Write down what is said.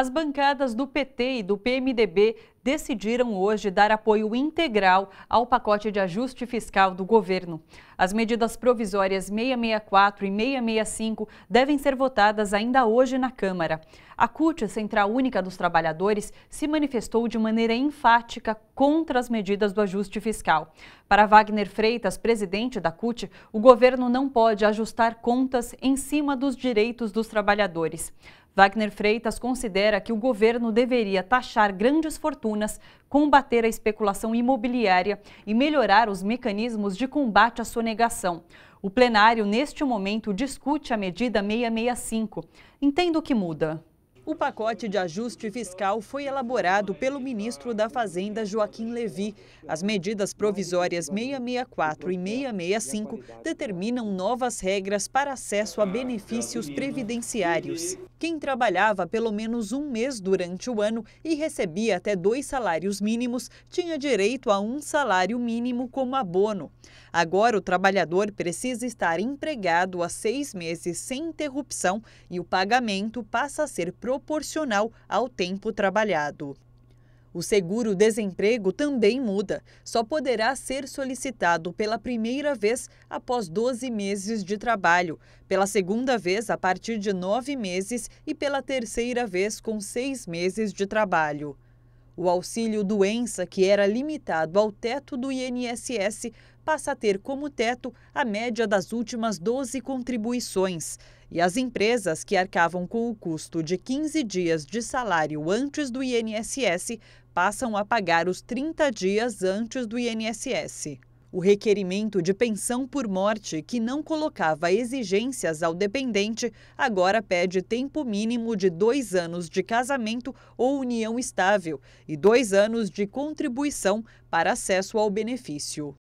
As bancadas do PT e do PMDB decidiram hoje dar apoio integral ao pacote de ajuste fiscal do governo. As medidas provisórias 664 e 665 devem ser votadas ainda hoje na Câmara. A CUT, Central Única dos Trabalhadores, se manifestou de maneira enfática contra as medidas do ajuste fiscal. Para Wagner Freitas, presidente da CUT, o governo não pode ajustar contas em cima dos direitos dos trabalhadores. Wagner Freitas considera que o governo deveria taxar grandes fortunas lacunas, combater a especulação imobiliária e melhorar os mecanismos de combate à sonegação. O plenário, neste momento, discute a medida 665. Entendo que muda. O pacote de ajuste fiscal foi elaborado pelo ministro da Fazenda, Joaquim Levi. As medidas provisórias 664 e 665 determinam novas regras para acesso a benefícios previdenciários quem trabalhava pelo menos um mês durante o ano e recebia até dois salários mínimos tinha direito a um salário mínimo como abono. Agora, o trabalhador precisa estar empregado há seis meses sem interrupção e o pagamento passa a ser proporcional ao tempo trabalhado. O seguro-desemprego também muda. Só poderá ser solicitado pela primeira vez após 12 meses de trabalho, pela segunda vez a partir de nove meses e pela terceira vez com seis meses de trabalho. O auxílio doença, que era limitado ao teto do INSS, passa a ter como teto a média das últimas 12 contribuições. E as empresas que arcavam com o custo de 15 dias de salário antes do INSS passam a pagar os 30 dias antes do INSS o requerimento de pensão por morte, que não colocava exigências ao dependente, agora pede tempo mínimo de dois anos de casamento ou união estável e dois anos de contribuição para acesso ao benefício.